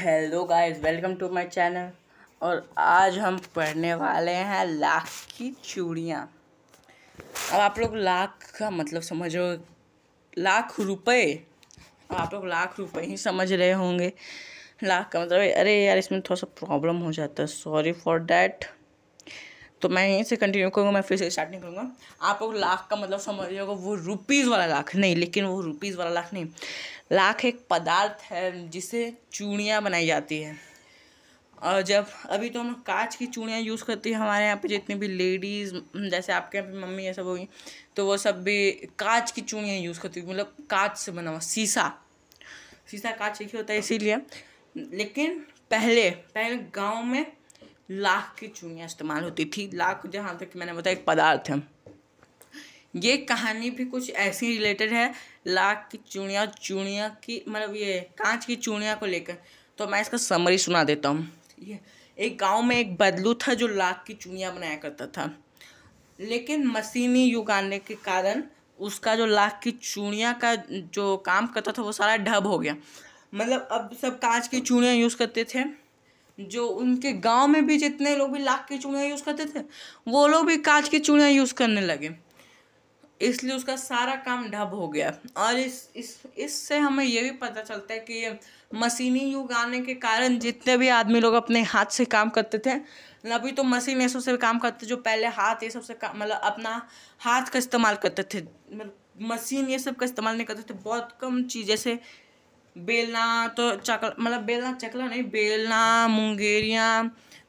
Hello guys welcome to my channel और आज हम पढ़ने वाले हैं लाख की चूड़ियाँ अब आप लोग लाख का मतलब समझो लाख रुपए आप लोग लाख रुपए ही समझ रहे होंगे लाख का मतलब अरे यार इसमें थोड़ा सा प्रॉब्लम हो जाता है सॉरी फॉर डैट तो मैं यहीं से कंटिन्यू करूँगा मैं फिर से स्टार्ट नहीं करूँगा आप लोग लाख का मतलब समझिएगा वो रुपीज़ वाला लाख नहीं लेकिन वो रुपीज़ वाला लाख नहीं लाख एक पदार्थ है जिसे चूड़ियाँ बनाई जाती है और जब अभी तो हम कांच की चूड़ियाँ यूज़ करती हैं हमारे यहाँ पे जितनी भी लेडीज़ जैसे आपके यहाँ पे मम्मी ये सब होगी तो वो सब भी कांच की चूड़ियाँ यूज़ करती मतलब कांच से बना हुआ शीशा शीशा कांच ही होता है इसीलिए लेकिन पहले पहले गांव में लाख की चूड़ियाँ इस्तेमाल होती थी लाख जहाँ तक मैंने बताया एक पदार्थ है ये कहानी भी कुछ ऐसी रिलेटेड है लाख की चूड़ियाँ चूड़ियाँ की मतलब ये कांच की चूड़ियाँ को लेकर तो मैं इसका समरी सुना देता हूँ ये एक गांव में एक बदलू था जो लाख की चूड़ियाँ बनाया करता था लेकिन मशीनी युग आने के कारण उसका जो लाख की चूड़ियाँ का जो काम करता था वो सारा ढब हो गया मतलब अब सब कांच की चूड़ियाँ यूज़ करते थे जो उनके गांव में भी जितने लोग भी लाख की चूड़ियाँ यूज़ करते थे वो लोग भी कांच की चूड़ियाँ यूज़ करने लगे इसलिए उसका सारा काम ढब हो गया और इस इस इससे हमें यह भी पता चलता है कि मशीनी युग आने के कारण जितने भी आदमी लोग अपने हाथ से काम करते थे अभी तो मशीन ये से काम करते जो पहले हाथ ये सबसे काम मतलब अपना हाथ का इस्तेमाल करते थे मतलब मशीन ये सब का इस्तेमाल नहीं करते थे बहुत कम चीजें से बेलना तो चकला मतलब बेलना चकला नहीं बेलना मुंगेरिया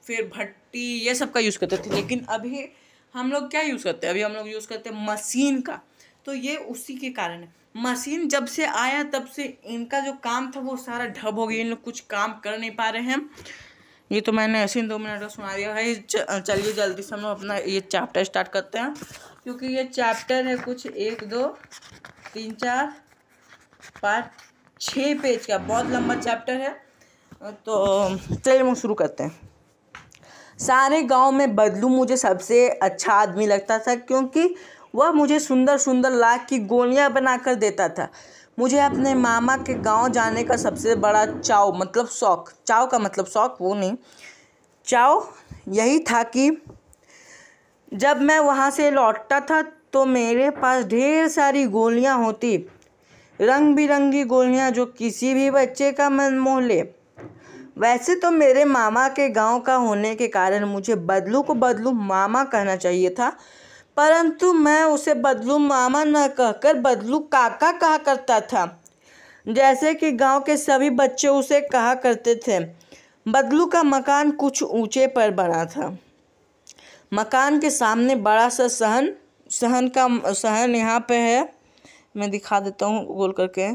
फिर भट्टी ये सब का यूज़ करते थे लेकिन अभी हम लोग क्या यूज़ करते हैं अभी हम लोग यूज़ करते हैं मशीन का तो ये उसी के कारण है मशीन जब से आया तब से इनका जो काम था वो सारा ढब हो गया इन लोग कुछ काम कर नहीं पा रहे हैं ये तो मैंने ऐसे ही दो मिनट में सुना दिया भाई चलिए जल्दी से हम लोग अपना ये चैप्टर स्टार्ट करते हैं क्योंकि ये चैप्टर है कुछ एक दो तीन चार पाँच छः पेज का बहुत लंबा चैप्टर है तो चलिए हम शुरू करते हैं सारे गांव में बदलू मुझे सबसे अच्छा आदमी लगता था क्योंकि वह मुझे सुंदर सुंदर लाख की गोलियां बनाकर देता था मुझे अपने मामा के गांव जाने का सबसे बड़ा चाव मतलब शौक चाव का मतलब शौक वो नहीं चाव यही था कि जब मैं वहाँ से लौटता था तो मेरे पास ढेर सारी गोलियाँ होती रंग बिरंगी गोलियां जो किसी भी बच्चे का मन मोह ले वैसे तो मेरे मामा के गांव का होने के कारण मुझे बदलू को बदलू मामा कहना चाहिए था परंतु मैं उसे बदलू मामा न कहकर बदलू काका कहा करता था जैसे कि गांव के सभी बच्चे उसे कहा करते थे बदलू का मकान कुछ ऊंचे पर बना था मकान के सामने बड़ा सा सहन सहन का सहन यहाँ पे है मैं दिखा देता हूँ गोल करके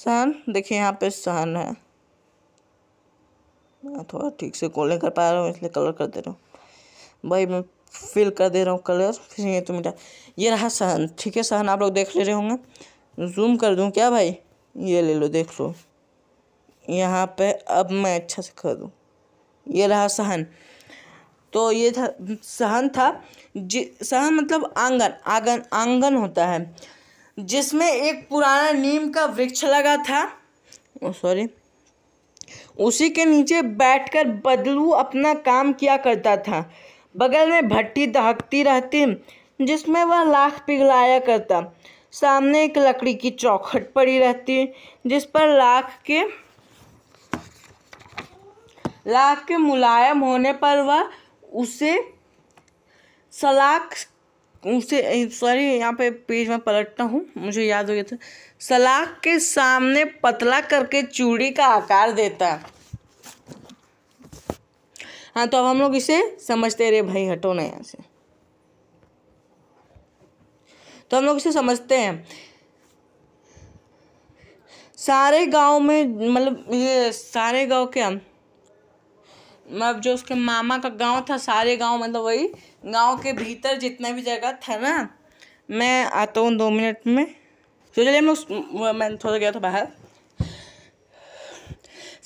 सहन देखिए यहाँ पे सहन है मैं थोड़ा ठीक से गोल नहीं कर पा रहा हूँ इसलिए कलर कर दे रहा हूँ भाई मैं फिल कर दे रहा हूँ कलर फिर ये तो मिटा ये रहा सहन ठीक है सहन आप लोग देख ले रहे होंगे जूम कर दूँ क्या भाई ये ले लो देख लो यहाँ पे अब मैं अच्छा से कर दूँ ये रहा सहन तो ये था सहन था जी सहन मतलब आंगन आंगन आंगन होता है जिसमें एक पुराना नीम का वृक्ष लगा था सॉरी उसी के नीचे बैठकर बदलू अपना काम किया करता था बगल में भट्टी दहकती रहती जिसमें वह लाख पिघलाया करता सामने एक लकड़ी की चौखट पड़ी रहती जिस पर लाख के लाख के मुलायम होने पर वह उसे सलाख उसे सॉरी यहाँ पे पेज में पलटता हूँ मुझे याद हो गया था सलाख के सामने पतला करके चूड़ी का आकार देता हाँ तो अब हम लोग इसे समझते रहे भाई हटो ना यहाँ से तो हम लोग इसे समझते हैं सारे गांव में मतलब ये सारे गांव क्या मतलब जो उसके मामा का गांव था सारे गांव मतलब वही गांव के भीतर जितना भी जगह था ना मैं आता हूँ दो मिनट में तो चलिए मैं उस मैं थोड़ा गया था बाहर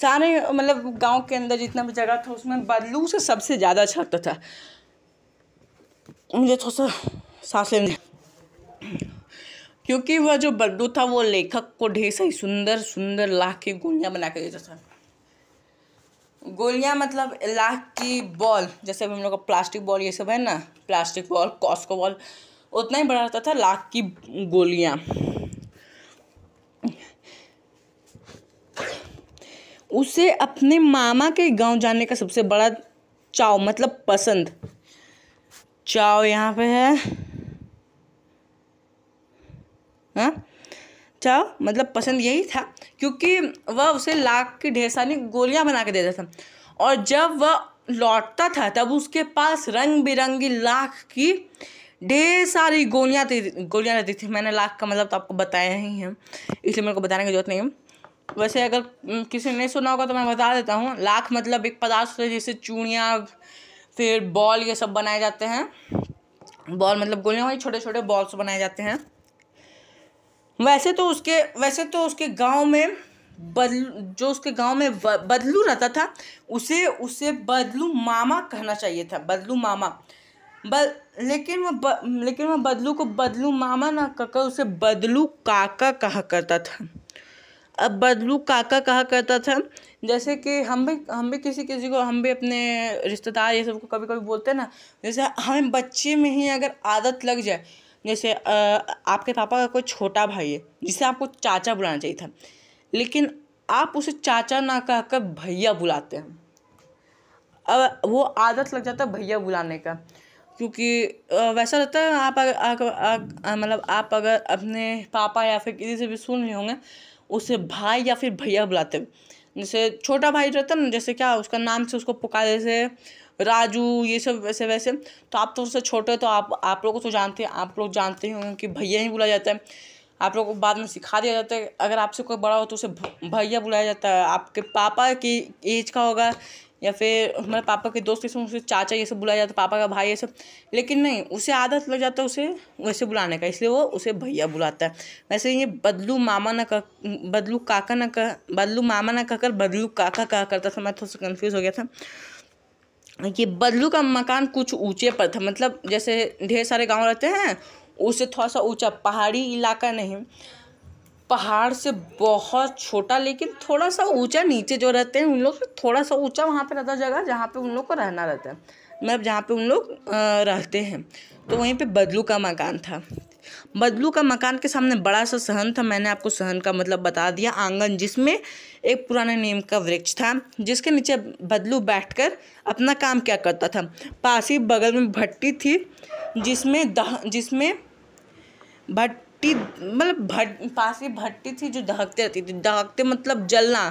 सारे मतलब गांव के अंदर जितना भी जगह था उसमें बदलू से सबसे ज़्यादा अच्छा लगता था मुझे थोड़ा सा सांस लेने क्योंकि वह जो बड्डू था वो लेखक को ढेर सही सुंदर सुंदर लाख की गुंजा बना के देता था गोलियां मतलब लाख की बॉल जैसे हम लोग का प्लास्टिक बॉल ये सब है ना प्लास्टिक बॉल कॉस्को बॉल उतना ही बड़ा रहता था लाख की गोलियां उसे अपने मामा के गांव जाने का सबसे बड़ा चाव मतलब पसंद चाव यहाँ पे है हा? था मतलब पसंद यही था क्योंकि वह उसे लाख की ढेर सारी गोलियाँ बना के देता था और जब वह लौटता था तब उसके पास रंग बिरंगी लाख की ढेर सारी गोलियाँ गोलियाँ रहती थी मैंने लाख का मतलब तो आपको बताया ही है इसलिए मेरे को बताने की जरूरत नहीं है वैसे अगर किसी ने नहीं सुना होगा तो मैं बता देता हूँ लाख मतलब एक पदार्थ है जैसे चूड़ियाँ फिर बॉल ये सब बनाए जाते हैं बॉल मतलब गोलियाँ वही छोटे छोटे बॉल्स बनाए जाते हैं वैसे तो उसके वैसे तो उसके गांव में बदलू जो उसके गांव में बदलू रहता था उसे उसे बदलू मामा कहना चाहिए था बदलू मामा बल लेकिन वह लेकिन वह बदलू को बदलू मामा ना कहकर उसे बदलू काका कहा करता था अब बदलू काका कहा करता था जैसे कि हम भी हम भी किसी किसी को हम भी अपने रिश्तेदार ये सब को कभी कभी बोलते हैं ना जैसे हमें बच्चे में ही अगर आदत लग जाए जैसे आपके पापा का कोई छोटा भाई है जिसे आपको चाचा बुलाना चाहिए था लेकिन आप उसे चाचा ना कहकर भैया बुलाते हैं अब वो आदत लग जाता है भैया बुलाने का क्योंकि वैसा रहता है आप अगर मतलब आप अगर अपने पापा या फिर किसी से भी सुन रहे होंगे उसे भाई या फिर भैया बुलाते हैं जैसे छोटा भाई रहता है ना जैसे क्या उसका नाम से उसको पुकार जैसे राजू ये सब वैसे वैसे तो आप तो उससे छोटे तो आप आप लोग को तो जानते हैं आप लोग जानते होंगे कि भैया ही बुलाया जाता है आप लोगों को बाद में सिखा दिया जाता है अगर आपसे कोई बड़ा हो तो उसे भैया बुलाया जाता है आपके पापा की एज का होगा या फिर हमारे पापा के दोस्त इसमें उसे चाचा ये सब बुलाया जाता है पापा का भाई ये सब लेकिन नहीं उसे आदत लग जाता है उसे वैसे बुलाने का इसलिए वो उसे भैया बुलाता है वैसे ये बदलू मामा ना कर बदलू काका ना कर बदलू मामा ना कहकर बदलू काका कहा करता था मैं थोड़ा सा कन्फ्यूज़ हो गया था कि बदलू का मकान कुछ ऊंचे पर था मतलब जैसे ढेर सारे गांव रहते हैं उससे थोड़ा सा ऊंचा पहाड़ी इलाका नहीं पहाड़ से बहुत छोटा लेकिन थोड़ा सा ऊंचा नीचे जो रहते हैं उन लोग थोड़ा सा ऊंचा वहाँ पे रहता जगह जहाँ पे उन लोग को रहना रहता है मतलब जहाँ पे उन लोग रहते हैं तो वहीं पे बदलू का मकान था बदलू का मकान के सामने बड़ा सा सहन था मैंने आपको सहन का मतलब बता दिया आंगन जिसमें एक पुराना नीम का वृक्ष था जिसके नीचे बदलू बैठकर अपना काम क्या करता था पास ही बगल में भट्टी थी जिसमें दह जिसमें भट्टी मतलब भट पास ही भट्टी थी जो दहकते रहती थी दहकते मतलब जलना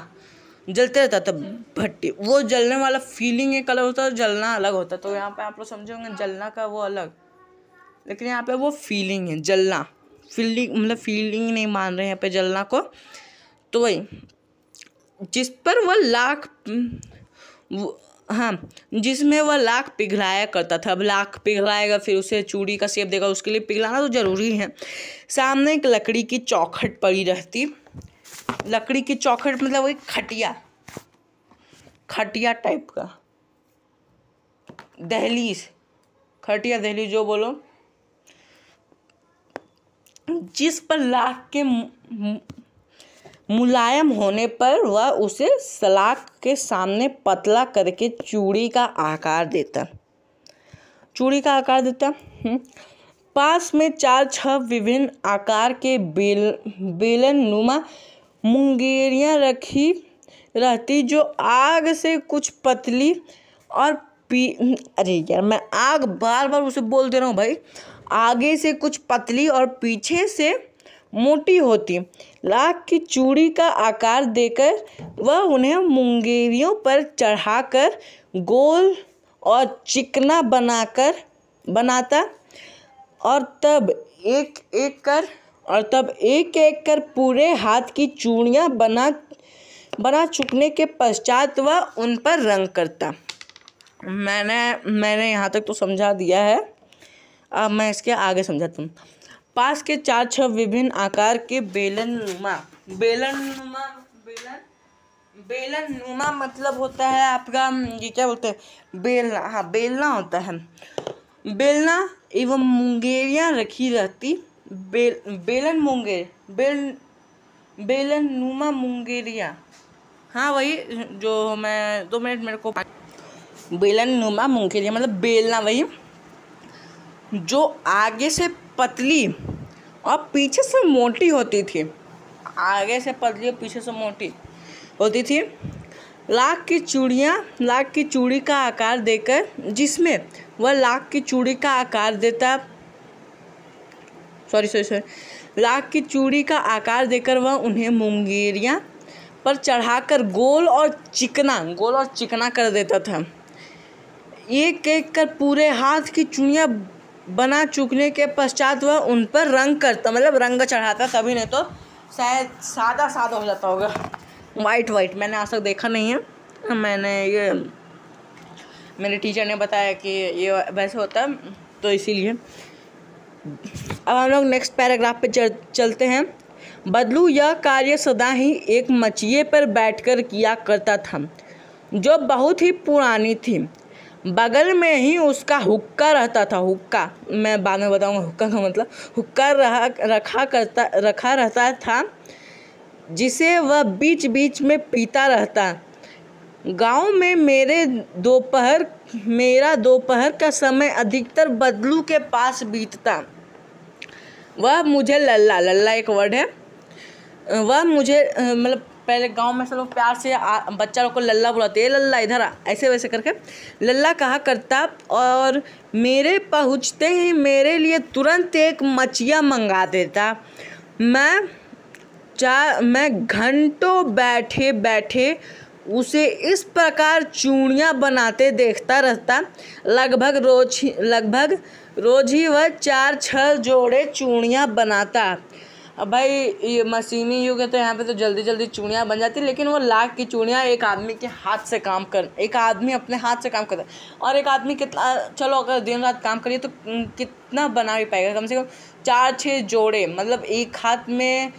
जलते रहता था भट्टी वो जलने वाला फीलिंग एक अलग होता था जलना अलग होता तो यहाँ पे आप लोग समझे होंगे जलना का वो अलग लेकिन यहाँ पे वो फीलिंग है जलना फीलिंग मतलब फीलिंग नहीं मान रहे यहाँ पे जलना को तो वही जिस पर वह लाख हाँ जिसमें वह लाख पिघलाया करता था अब लाख पिघलाएगा फिर उसे चूड़ी का सेप देगा उसके लिए पिघलाना तो ज़रूरी है सामने एक लकड़ी की चौखट पड़ी रहती लकड़ी की चौखट मतलब वही खटिया खटिया टाइप का दहलीज खटिया दहलीज जो बोलो जिस पर लाख के मुलायम होने पर वह उसे सलाख के सामने पतला करके चूड़ी का आकार देता चूड़ी का आकार देता हम्म। पास में चार छह विभिन्न आकार के बेल बेलन नुमा मुंगेरियाँ रखी रहती जो आग से कुछ पतली और पी अरे यार मैं आग बार बार उसे बोल दे रहा हूँ भाई आगे से कुछ पतली और पीछे से मोटी होती लाख की चूड़ी का आकार देकर वह उन्हें मुंगेरियों पर चढ़ाकर गोल और चिकना बनाकर बनाता और तब एक एक कर और तब एक एक कर पूरे हाथ की चूड़ियाँ बना बना चुकने के पश्चात वह उन पर रंग करता मैंने मैंने यहाँ तक तो समझा दिया है अब मैं इसके आगे समझाता हूँ पास के चार छह विभिन्न आकार के बेलन नुमा बेलन नुमा बेलन बेलन नुमा मतलब होता है आपका ये क्या बोलते हैं बेलना हाँ बेलना होता है बेलना एवं मुंगेरियाँ रखी रहती बेल बेलन मुंगेर बेल बेलन नुमा मुंगेरिया हाँ वही जो मैं दो मिनट मेरे को बेलन नुमा मुंगेरिया मतलब बेलना वही जो आगे से पतली और पीछे से मोटी होती थी आगे से पतली और पीछे से मोटी होती थी लाख की चूड़ियाँ लाख की चूड़ी का आकार देकर जिसमें वह लाख की चूड़ी का आकार देता सॉरी सॉरी सॉरी लाख की चूड़ी का आकार देकर वह उन्हें मुंगेरियाँ पर चढ़ाकर गोल और चिकना गोल और चिकना कर देता था ये एक कर पूरे हाथ की चूड़ियाँ बना चुकने के पश्चात वह उन पर रंग करता मतलब रंग चढ़ाता तभी नहीं तो शायद सादा सादा हो जाता होगा वाइट वाइट मैंने आज तक देखा नहीं है मैंने ये मेरे टीचर ने बताया कि ये वैसे होता है तो इसीलिए अब हम लोग नेक्स्ट पैराग्राफ पे चल, चलते हैं बदलू यह कार्य सदा ही एक मचिए पर बैठकर किया करता था जो बहुत ही पुरानी थी बगल में ही उसका हुक्का रहता था हुक्का मैं बाद में बताऊंगा हुक्का का मतलब हुक्का रहा रखा करता रखा रहता था जिसे वह बीच बीच में पीता रहता गांव में मेरे दोपहर मेरा दोपहर का समय अधिकतर बदलू के पास बीतता वह मुझे लल्ला लल्ला एक वर्ड है वह मुझे मतलब पहले गांव में सब लोग प्यार से बच्चा लोग को लल्ला बुलाते लल्ला इधर आ ऐसे वैसे करके लल्ला कहा करता और मेरे पहुंचते ही मेरे लिए तुरंत एक मछिया मंगा देता मैं चार मैं घंटों बैठे बैठे उसे इस प्रकार चूड़ियाँ बनाते देखता रहता लगभग रोज लगभग रोज ही वह चार छह जोड़े चूड़ियाँ बनाता अब भाई ये मशीनी युग है तो यहाँ पे तो जल्दी जल्दी चूड़ियाँ बन जाती लेकिन वो लाख की चूड़ियाँ एक आदमी के हाथ से काम कर एक आदमी अपने हाथ से काम करता और एक आदमी कितना चलो अगर दिन रात काम करिए तो कितना बना भी पाएगा कम से कम चार छः जोड़े मतलब एक हाथ में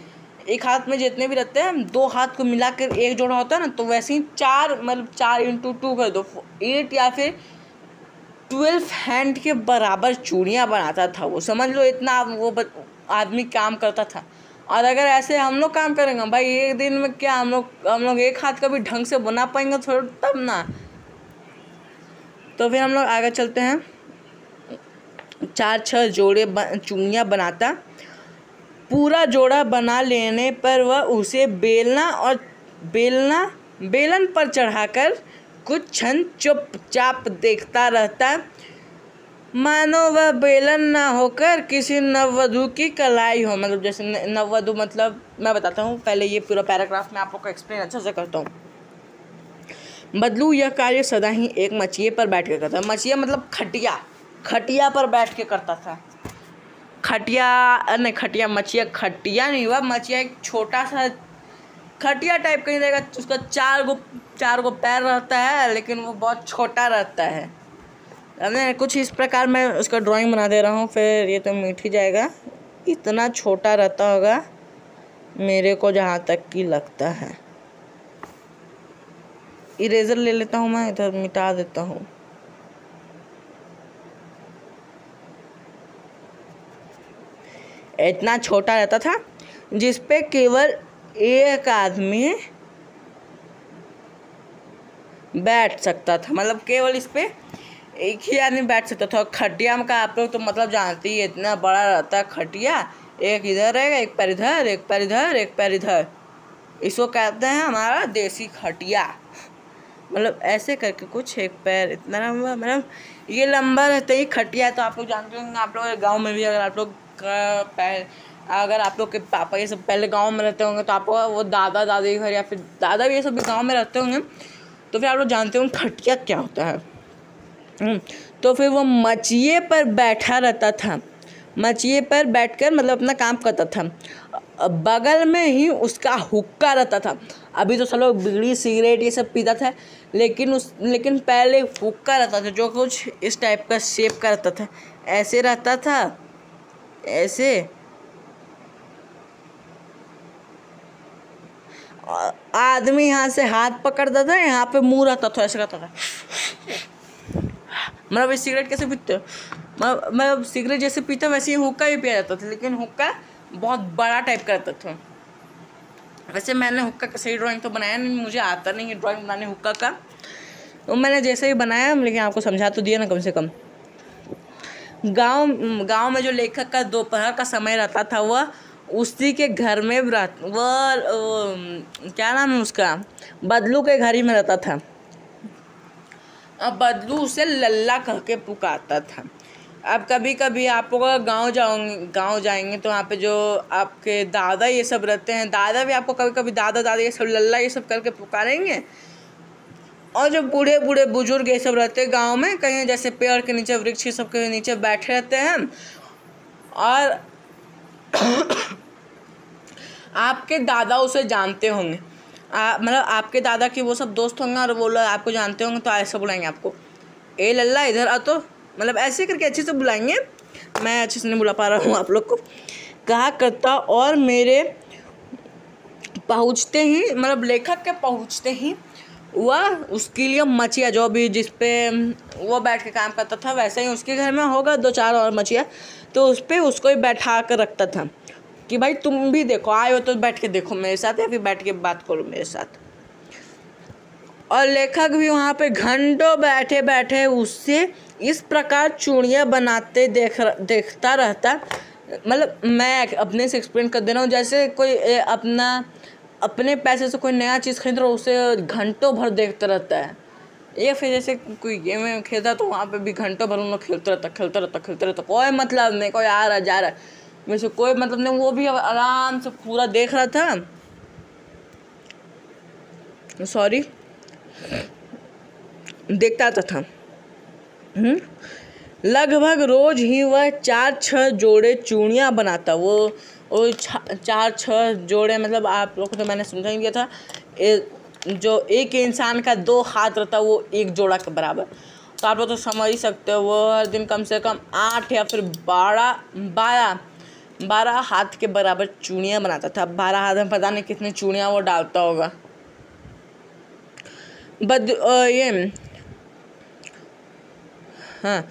एक हाथ में जितने भी रहते हैं दो हाथ को मिलाकर एक जोड़ा होता है ना तो वैसे ही चार मतलब चार इंटू टू कर दो एट या फिर ट्वेल्व हैंड के बराबर चूड़ियाँ बनाता था वो समझ लो इतना वो आदमी काम करता था और अगर ऐसे हम लोग काम करेंगे भाई एक दिन में क्या हम लोग हम लोग एक हाथ का भी ढंग से बना पाएंगे थोड़ा तब ना तो फिर हम लोग आगे चलते हैं चार छः जोड़े चूड़ियाँ बनाता पूरा जोड़ा बना लेने पर वह उसे बेलना और बेलना बेलन पर चढ़ाकर कुछ क्षण चुपचाप देखता रहता मानो वह बेलन ना होकर किसी नववधु की कलाई हो मतलब जैसे नववधु मतलब मैं बताता हूँ पहले ये पूरा पैराग्राफ मैं आप लोग को एक्सप्लेन अच्छे से करता हूँ बदलू यह कार्य सदा ही एक मछिए पर बैठ कर करता मछिया मतलब खटिया खटिया पर बैठ के करता था खटिया नहीं खटिया मछिया खटिया नहीं हुआ मछिया एक छोटा सा खटिया टाइप कहीं रहेगा उसका चार गो चार गो पैर रहता है लेकिन वो बहुत छोटा रहता है हमने कुछ इस प्रकार मैं उसका ड्राइंग बना दे रहा हूँ फिर ये तो मीठ ही जाएगा इतना छोटा रहता होगा मेरे को जहाँ तक कि लगता है इरेजर ले लेता हूँ मैं इधर मिटा देता हूँ इतना छोटा रहता था जिस पे केवल एक आदमी बैठ सकता था मतलब केवल इस पर एक ही आदमी बैठ सकता था खटिया में का आप लोग तो मतलब जानते ही इतना बड़ा रहता है खटिया एक इधर रहेगा एक पैर इधर एक पैर इधर एक पैर इधर इसको कहते हैं हमारा देसी खटिया मतलब ऐसे करके कुछ एक पैर इतना लंबा मतलब ये लंबा रहता ही खटिया तो आप लोग जानते होंगे आप लोग गाँव में भी अगर आप लोग का पैर अगर आप लोग के पापा ये सब पहले गांव में रहते होंगे तो आपको वो दादा दादी घर या फिर दादा भी ये सब गाँव गांव में रहते होंगे तो फिर आप लोग जानते होंगे खटिया क्या होता है हम्म, तो फिर वो मचिए पर बैठा रहता था मचिए पर बैठकर मतलब अपना काम करता था बगल में ही उसका हुक्का रहता था अभी तो सब लोग बिगड़ी सिगरेट ये सब पीता था लेकिन उस लेकिन पहले हुक्का रहता था जो कुछ इस टाइप का शेप का रहता था ऐसे रहता था ऐसे आदमी यहाँ से हाथ पकड़ता था यहाँ पे मुंह रहता था ऐसे रहता था मतलब ये सिगरेट कैसे पीते हो मैं अब सिगरेट जैसे पीता वैसे ही हुक्का भी पिया जाता था लेकिन हुक्का बहुत बड़ा टाइप का रहता था वैसे मैंने हुक्का का सही ड्राइंग तो बनाया नहीं मुझे आता नहीं है ड्राइंग बनाने हुक्का का तो मैंने जैसे ही बनाया लेकिन आपको समझा तो दिया ना कम से कम गांव गांव में जो लेखक का दोपहर का समय रहता था वह उसी के घर में वह क्या नाम है उसका बदलू के घर ही में रहता था और बदलू उसे लल्ला कह के पुकारता था अब कभी कभी आप लोग गाँव जाओगे गाँव जाएंगे तो वहाँ पे जो आपके दादा ये सब रहते हैं दादा भी आपको कभी कभी दादा दादा ये सब लल्ला ये सब करके पुकारेंगे और जो बूढ़े बूढ़े बुजुर्ग ये सब रहते हैं गाँव में कहीं जैसे पेड़ के नीचे वृक्ष सब के नीचे बैठे रहते हैं और आपके दादा उसे जानते होंगे मतलब आपके दादा के वो सब दोस्त होंगे और वो लोग आपको जानते होंगे तो ऐसा बुलाएंगे आपको ए लल्ला इधर आ तो मतलब ऐसे करके अच्छे से बुलाएंगे मैं अच्छे से नहीं बुला पा रहा हूँ आप लोग को कहा करता और मेरे पहुँचते ही मतलब लेखक के पहुँचते ही वह उसके लिए मचिया जो भी जिस पे वो बैठ के काम करता था वैसे ही उसके घर में होगा दो चार और मचिया तो उस पर उसको ही बैठा कर रखता था कि भाई तुम भी देखो आए हो तो बैठ के देखो मेरे साथ या फिर बैठ के बात करो मेरे साथ और लेखक भी वहाँ पे घंटों बैठे बैठे उससे इस प्रकार चूड़ियाँ बनाते देख देखता रहता मतलब मैं अपने से एक्सप्लेन कर दे रहा हूँ जैसे कोई अपना अपने पैसे से कोई नया चीज़ खरीद रहा हो उसे घंटों भर देखता रहता है या फिर जैसे कोई गेम खेलता तो वहाँ पे भी घंटों भर उन लोग खेलता रहता खेलता रहता खेलता रहता कोई मतलब नहीं कोई आ रहा जा रहा वैसे से कोई मतलब नहीं वो भी आराम से पूरा देख रहा था सॉरी देखता तो था, था हम्म? लगभग रोज ही वह चार छः जोड़े चूड़ियाँ बनाता वो वो चार छः जोड़े मतलब आप लोग को तो मैंने समझा ही दिया था ए, जो एक इंसान का दो हाथ रहता वो एक जोड़ा के बराबर तो आप लोग तो समझ ही सकते हो वो हर दिन कम से कम आठ या फिर बारह बारह बारह हाथ के बराबर चूड़ियाँ बनाता था बारह हाथ में पता नहीं कितने चूड़ियाँ वो डालता होगा बद ये हाँ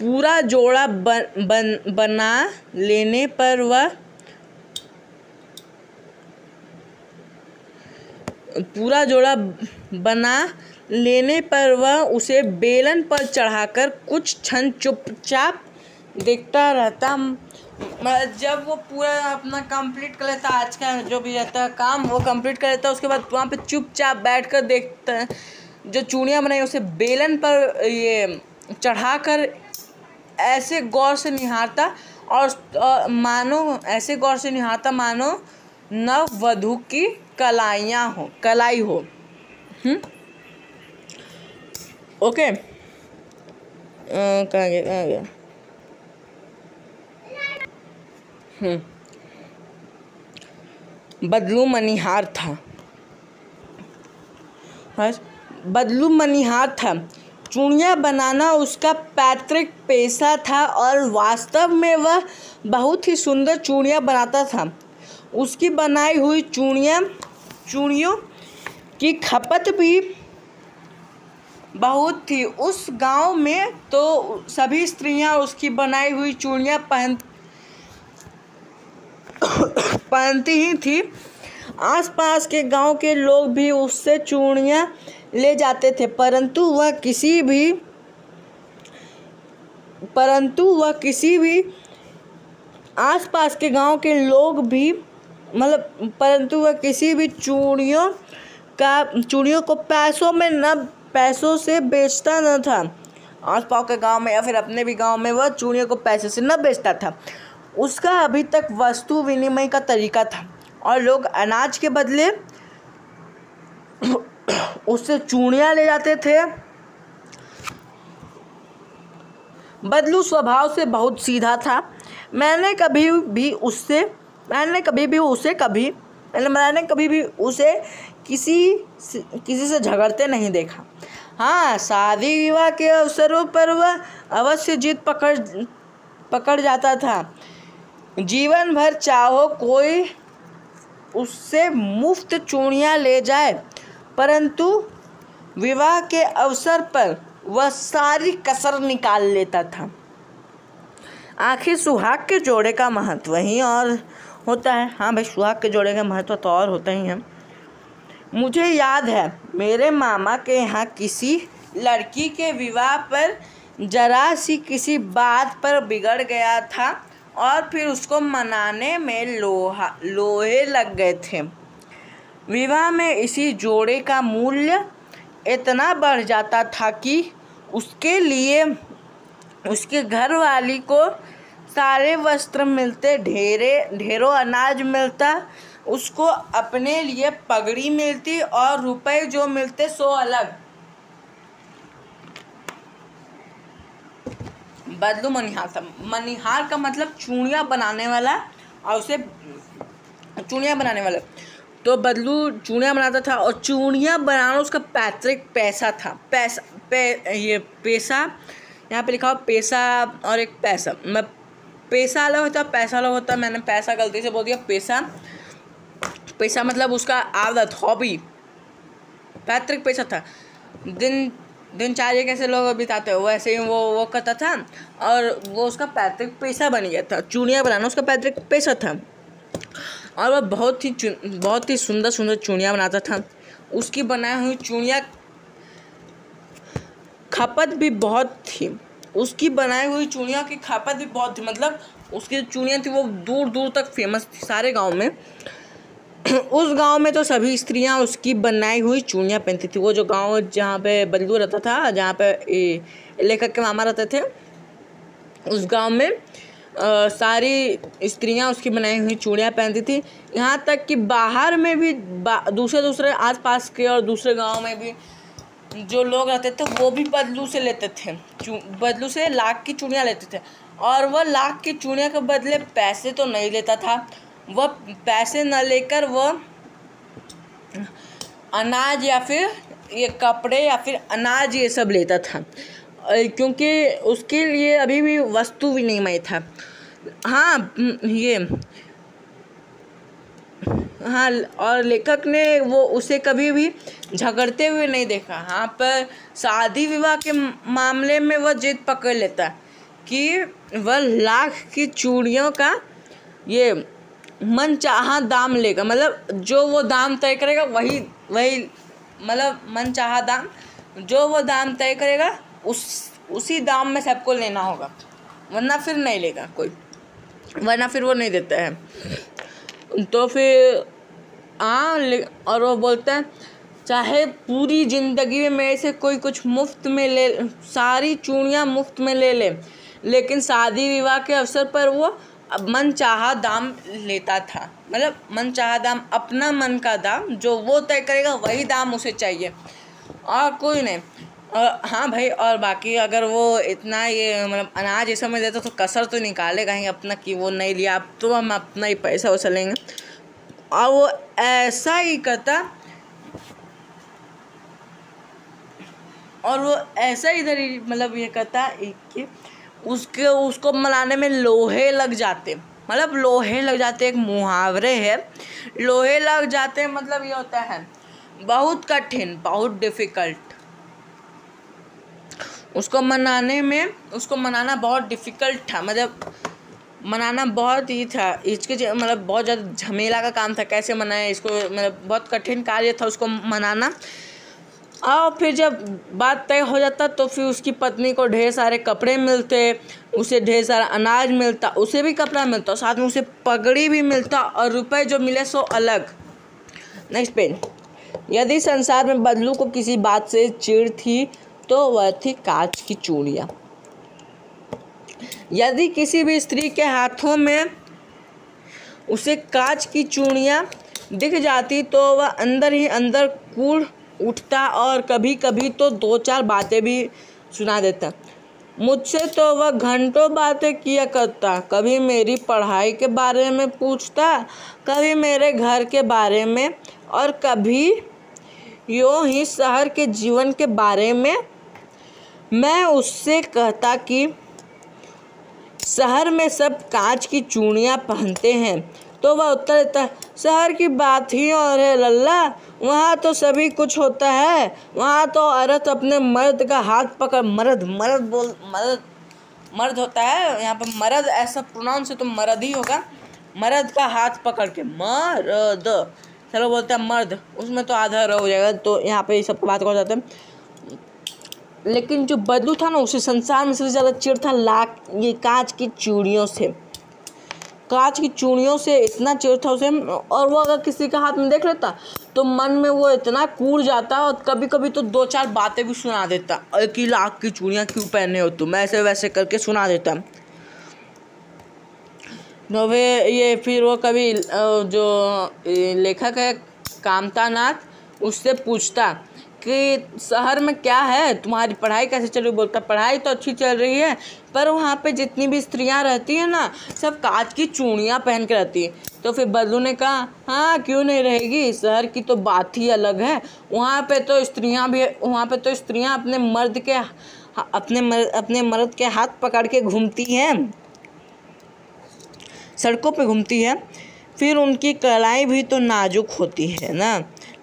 पूरा जोड़ा बन, बन बना लेने पर वह पूरा जोड़ा बना लेने पर वह उसे बेलन पर चढ़ाकर कुछ क्षण चुपचाप देखता रहता मतलब जब वो पूरा अपना कंप्लीट कर लेता है आज का जो भी रहता है काम वो कंप्लीट कर लेता है उसके बाद वहाँ पे चुपचाप बैठ कर देखता है जो चूड़ियाँ बनाई उसे बेलन पर ये चढ़ा कर ऐसे गौर से निहारता और मानो ऐसे गौर से निहारता मानो नव वधु की कलाइयाँ हो कलाई हो हुँ? हम्म? ओके कहाँ गया कहाँ गया हम्म। बदलू मनिहार था बदलू मनिहार था चूड़िया बनाना उसका पैतृक पेशा था और वास्तव में वह बहुत ही सुंदर चूड़िया बनाता था उसकी बनाई हुई चूड़िया चूड़ियों की खपत भी बहुत थी उस गांव में तो सभी स्त्रियां उसकी बनाई हुई चूड़ियां पहन पहनती ही थी आसपास के गांव के लोग भी उससे चूड़ियाँ ले जाते थे परंतु वह किसी भी परंतु वह किसी भी आसपास के गांव के लोग भी मतलब परंतु वह किसी भी चूड़ियों का चूड़ियों को पैसों में न पैसों से बेचता न था आसपास के गांव में या फिर अपने भी गांव में वह चूड़ियों को पैसे से न बेचता था उसका अभी तक वस्तु विनिमय का तरीका था और लोग अनाज के बदले उससे चूड़ियाँ ले जाते थे बदलू स्वभाव से बहुत सीधा था मैंने कभी भी उससे मैंने कभी भी उसे कभी मैंने मैंने कभी भी उसे किसी किसी से झगड़ते नहीं देखा हाँ शादी विवाह के अवसरों पर वह अवश्य जीत पकड़ पकड़ जाता था जीवन भर चाहो कोई उससे मुफ्त चूड़ियाँ ले जाए परंतु विवाह के अवसर पर वह सारी कसर निकाल लेता था आखिर सुहाग के जोड़े का महत्व ही और होता है हाँ भाई सुहाग के जोड़े का महत्व तो और होता ही है मुझे याद है मेरे मामा के यहाँ किसी लड़की के विवाह पर जरा सी किसी बात पर बिगड़ गया था और फिर उसको मनाने में लोहा लोहे लग गए थे विवाह में इसी जोड़े का मूल्य इतना बढ़ जाता था कि उसके लिए उसके घर वाली को सारे वस्त्र मिलते ढेरे ढेरों अनाज मिलता उसको अपने लिए पगड़ी मिलती और रुपए जो मिलते सो अलग बदलू मनिहार था मनिहार का मतलब चूड़िया बनाने वाला और उसे चूड़िया बनाने वाला तो बदलू चूड़िया बनाता था और चूड़िया बनाना उसका पैतृक पैसा था पैसा पे, ये पैसा यहाँ पे लिखा हो पैसा और एक पैसा मैं पैसा अलग होता पैसा अलग होता मैंने पैसा गलती से बोल दिया पैसा पैसा मतलब उसका आदत हॉबी पैतृक पैसा था दिन दिनचार्य कैसे लोग बिताते हो वैसे ही वो वो करता था और वो उसका पैतृक पैसा बन गया था चूड़ियाँ बनाना उसका पैतृक पैसा था और वह बहुत ही बहुत ही सुंदर सुंदर चूड़ियाँ बनाता था उसकी बनाई हुई चूड़ियाँ खपत भी बहुत थी उसकी बनाई हुई चूड़ियाँ की खपत भी बहुत थी मतलब उसकी जो चूड़ियाँ थी वो दूर दूर तक फेमस थी सारे गांव में उस गांव में तो सभी स्त्रियां उसकी बनाई हुई चूड़ियाँ पहनती थी वो जो गांव जहाँ पे बल्लू रहता था जहाँ पे लेखक के मामा रहते थे उस गांव में आ, सारी स्त्रियां उसकी बनाई हुई चूड़ियाँ पहनती थी यहाँ तक कि बाहर में भी बा, दूसरे दूसरे आसपास के और दूसरे गाँव में भी जो लोग रहते थे वो भी बदलू से लेते थे बदलू से लाख की चूड़ियाँ लेते थे और वह लाख की चूड़ियाँ के बदले पैसे तो नहीं लेता था वह पैसे न लेकर वह अनाज या फिर ये कपड़े या फिर अनाज ये सब लेता था क्योंकि उसके लिए अभी भी वस्तु विनिमय था हाँ ये हाँ और लेखक ने वो उसे कभी भी झगड़ते हुए नहीं देखा हाँ पर शादी विवाह के मामले में वह जिद पकड़ लेता कि वह लाख की चूड़ियों का ये मन चाह दाम लेगा मतलब जो वो दाम तय करेगा वही वही मतलब मन चाह दाम जो वो दाम तय करेगा उस उसी दाम में सबको लेना होगा वरना फिर नहीं लेगा कोई वरना फिर वो नहीं देता है तो फिर हाँ और वो बोलते हैं चाहे पूरी ज़िंदगी में मेरे से कोई कुछ मुफ्त में ले सारी चूड़ियाँ मुफ्त में ले ले लेकिन शादी विवाह के अवसर पर वो मन चाहा दाम लेता था मतलब मन चाहा दाम अपना मन का दाम जो वो तय करेगा वही दाम उसे चाहिए और कोई नहीं और हाँ भाई और बाकी अगर वो इतना ये मतलब अनाज ऐसा में देता तो कसर तो निकालेगा ही अपना कि वो नहीं लिया अब तो हम अपना ही पैसा वैसा लेंगे और वो ऐसा ही करता और वो ऐसा इधर मतलब ये करता कि उसके उसको मनाने में लोहे लग जाते मतलब लोहे लग जाते एक मुहावरे है लोहे लग जाते मतलब ये होता है बहुत कठिन बहुत डिफ़िकल्ट उसको मनाने में उसको मनाना बहुत डिफ़िकल्ट था मतलब मनाना बहुत ही था इसके मतलब बहुत ज़्यादा झमेला का काम था कैसे मनाए इसको मतलब बहुत कठिन कार्य था उसको मनाना और फिर जब बात तय हो जाता तो फिर उसकी पत्नी को ढेर सारे कपड़े मिलते उसे ढेर सारा अनाज मिलता उसे भी कपड़ा मिलता साथ में उसे पगड़ी भी मिलता और रुपए जो मिले सो अलग नेक्स्ट पेज यदि संसार में बदलू को किसी बात से चिड़ थी तो वह थी कांच की चूड़ियाँ यदि किसी भी स्त्री के हाथों में उसे कांच की चूड़ियाँ दिख जाती तो वह अंदर ही अंदर कूड़ उठता और कभी कभी तो दो चार बातें भी सुना देता मुझसे तो वह घंटों बातें किया करता कभी मेरी पढ़ाई के बारे में पूछता कभी मेरे घर के बारे में और कभी यूँ ही शहर के जीवन के बारे में मैं उससे कहता कि शहर में सब कांच की चूड़ियाँ पहनते हैं तो वह उत्तर देता शहर की बात ही और है लल्ला वहाँ तो सभी कुछ होता है वहाँ तो औरत अपने मर्द का हाथ पकड़ मर्द मर्द बोल मर्द मर्द होता है यहाँ पर मर्द ऐसा प्रोनाउंस है तो मर्द ही होगा मर्द का हाथ पकड़ के मर्द चलो बोलते हैं मर्द उसमें तो आधा रह हो जाएगा तो यहाँ पे सब बात कर जाते हैं लेकिन जो बदलू था ना उसे संसार में सबसे ज़्यादा चिड़ था लाख ये कांच की चूड़ियों से कांच की चूड़ियों से इतना चेर था उसे और वो अगर किसी के हाथ में देख लेता तो मन में वो इतना कूड़ जाता और कभी कभी तो दो चार बातें भी सुना देता कि लाख की चूड़ियाँ क्यों पहने हो तुम ऐसे वैसे करके सुना देता नोवे तो ये फिर वो कभी जो लेखक है कामता नाथ उससे पूछता कि शहर में क्या है तुम्हारी पढ़ाई कैसे चल रही बोलता पढ़ाई तो अच्छी चल रही है पर वहाँ पे जितनी भी स्त्रियाँ रहती हैं ना सब कांच की चूड़ियाँ पहन के रहती हैं तो फिर बदलू ने कहा हाँ क्यों नहीं रहेगी शहर की तो बात ही अलग है वहाँ पे तो स्त्रियाँ भी वहाँ पे तो स्त्रियाँ अपने मर्द के अपने मर्द, अपने मर्द के हाथ पकड़ के घूमती हैं सड़कों पे घूमती है फिर उनकी कलाई भी तो नाजुक होती है ना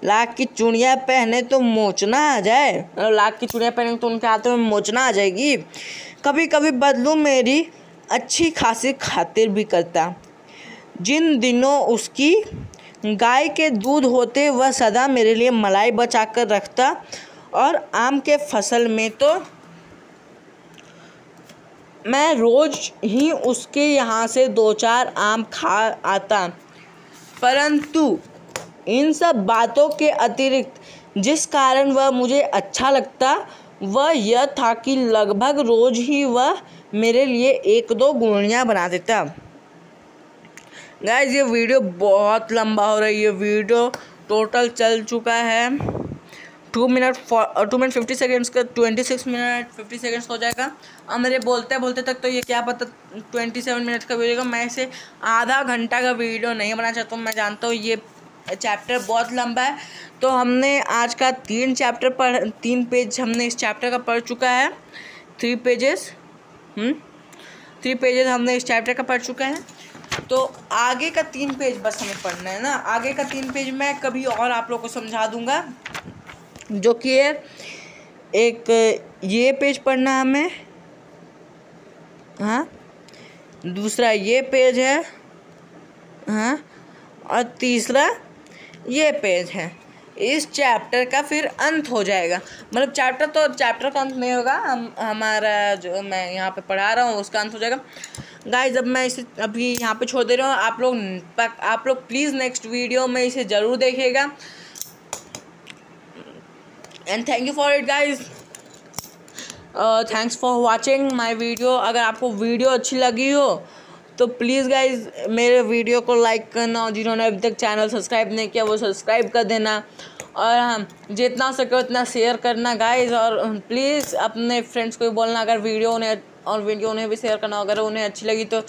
लाख की चूड़ियाँ पहने तो मोचना आ जाए और लाख की चूड़ियाँ पहने तो उनके हाथों में मोचना आ जाएगी कभी कभी बदलू मेरी अच्छी खासी खातिर भी करता जिन दिनों उसकी गाय के दूध होते वह सदा मेरे लिए मलाई बचा कर रखता और आम के फसल में तो मैं रोज़ ही उसके यहाँ से दो चार आम खा आता परंतु इन सब बातों के अतिरिक्त जिस कारण वह मुझे अच्छा लगता वह यह था कि लगभग रोज़ ही वह मेरे लिए एक दो गोलियाँ बना देता गाइज ये वीडियो बहुत लंबा हो रही है वीडियो टोटल चल चुका है two minute two minute fifty seconds का twenty six minute fifty seconds हो जाएगा और मेरे बोलते बोलते तक तो ये क्या पता ट्वेंटी सेवन मिनट का वीडियो का मैं इसे आधा घंटा का वीडियो नहीं बनाना चाहता हूँ मैं जानता हूँ ये चैप्टर बहुत लंबा है तो हमने आज का तीन चैप्टर पढ़ तीन पेज हमने इस चैप्टर का पढ़ चुका है थ्री पेजेस थ्री पेजेस हमने इस चैप्टर का पढ़ चुका है तो आगे का तीन पेज बस हमें पढ़ना है ना आगे का तीन पेज मैं कभी और आप लोग को समझा दूंगा जो कि है एक ये पेज पढ़ना हमें हाँ दूसरा ये पेज है हाँ और तीसरा ये पेज है इस चैप्टर का फिर अंत हो जाएगा मतलब चैप्टर तो चैप्टर का अंत नहीं होगा हम हमारा जो मैं यहाँ पे पढ़ा रहा हूँ उसका अंत हो जाएगा गाइज अब मैं इसे अभी यहाँ पे छोड़ दे रहा हूँ आप लोग आप लोग प्लीज़ नेक्स्ट वीडियो में इसे ज़रूर देखेगा and thank you for it guys thanks for watching my video अगर आपको वीडियो अच्छी लगी हो तो प्लीज़ गाइज मेरे वीडियो को लाइक करना और जिन्होंने अभी तक चैनल सब्सक्राइब नहीं किया वो सब्सक्राइब कर देना और हाँ जितना सके उतना शेयर करना गाइज और प्लीज़ अपने फ्रेंड्स को भी बोलना अगर वीडियो उन्हें और वीडियो उन्हें भी शेयर करना अगर उन्हें अच्छी लगी तो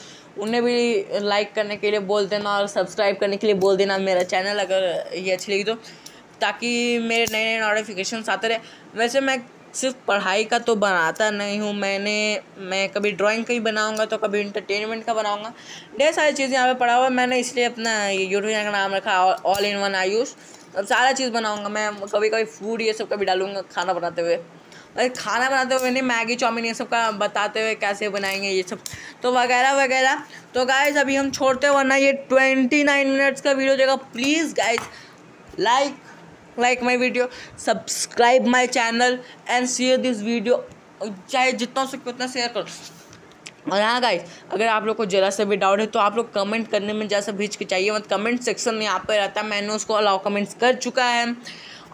उन्हें भी लाइक करने के लिए बोल देना और सब्सक्राइब करने के लिए बोल देना मेरा चैनल अगर ये अच्छी लगी तो ताकि मेरे नए नए नोटिफिकेशन आते रहे वैसे मैं सिर्फ पढ़ाई का तो बनाता नहीं हूँ मैंने मैं कभी ड्राइंग का ही बनाऊँगा तो कभी इंटरटेनमेंट का बनाऊँगा ढेर सारी चीज़ें यहाँ पे पढ़ा हुआ है मैंने इसलिए अपना यूट्यूब चैनल का नाम रखा ऑल इन वन आयुष अब सारा चीज़ बनाऊँगा मैं कभी कभी फूड ये सब कभी डालूँगा खाना बनाते हुए और खाना बनाते हुए नहीं मैगी चाउमीन ये सब का बताते हुए कैसे बनाएंगे ये सब तो वगैरह वगैरह तो गाइज अभी हम छोड़ते वरना ये ट्वेंटी नाइन मिनट्स का वीडियो देगा please guys like like my video subscribe my channel and share this video चाहे जितना हो सके उतना शेयर करो और हाँ गाइस अगर आप लोग को जरा सा भी डाउट है तो आप लोग कमेंट करने में जैसा भेज के चाहिए मत कमेंट सेक्शन में यहाँ पर रहता है मैंने उसको अलाउ कमेंट्स कर चुका है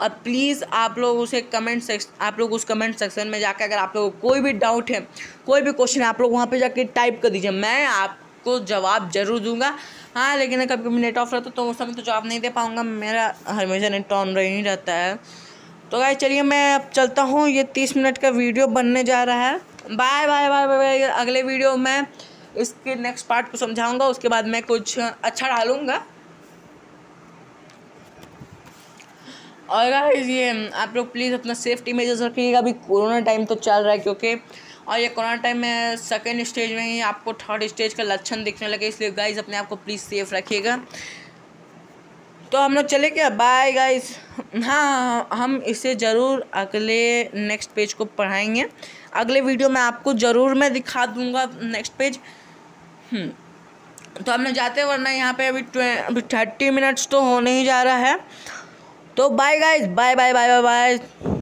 और प्लीज़ आप लोग उसे कमेंट सेक्स आप लोग उस कमेंट सेक्शन में जाकर अगर आप लोग कोई भी डाउट है कोई भी क्वेश्चन आप लोग वहाँ पे जाके टाइप कर दीजिए मैं आप को जवाब जरूर दूंगा हाँ लेकिन कभी कभी नेट ऑफ रहता तो उस समय तो जवाब नहीं दे पाऊँगा मेरा हमेशा नेट ऑन रही ही रहता है तो भाई चलिए मैं अब चलता हूँ ये तीस मिनट का वीडियो बनने जा रहा है bye bye bye bye bye अगले वीडियो में इसके नेक्स्ट पार्ट को समझाऊंगा उसके बाद मैं कुछ अच्छा डालूंगा और ये आप लोग प्लीज़ अपना सेफ्टी मेजर्स रखिएगा अभी कोरोना टाइम तो चल रहा है क्योंकि और ये कोरोना टाइम में सेकेंड स्टेज में ही आपको थर्ड स्टेज का लक्षण दिखने लगे इसलिए गाइज अपने आप को प्लीज़ सेफ रखिएगा तो हम लोग चले क्या बाय गाइज़ हाँ हम इसे ज़रूर अगले नेक्स्ट पेज को पढ़ाएंगे अगले वीडियो में आपको ज़रूर मैं दिखा दूंगा नेक्स्ट हम्म, पेज तो हमने जाते वरना यहाँ पे अभी अभी थर्टी मिनट्स तो होने ही जा रहा है तो bye guys bye bye bye bye bye